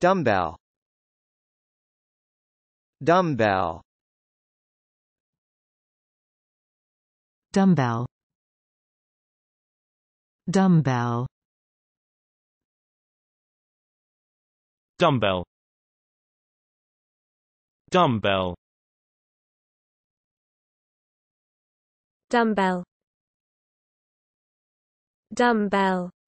dumbbell dumbbell dumbbell dumbbell dumbbell dumbbell dumbbell dumbbell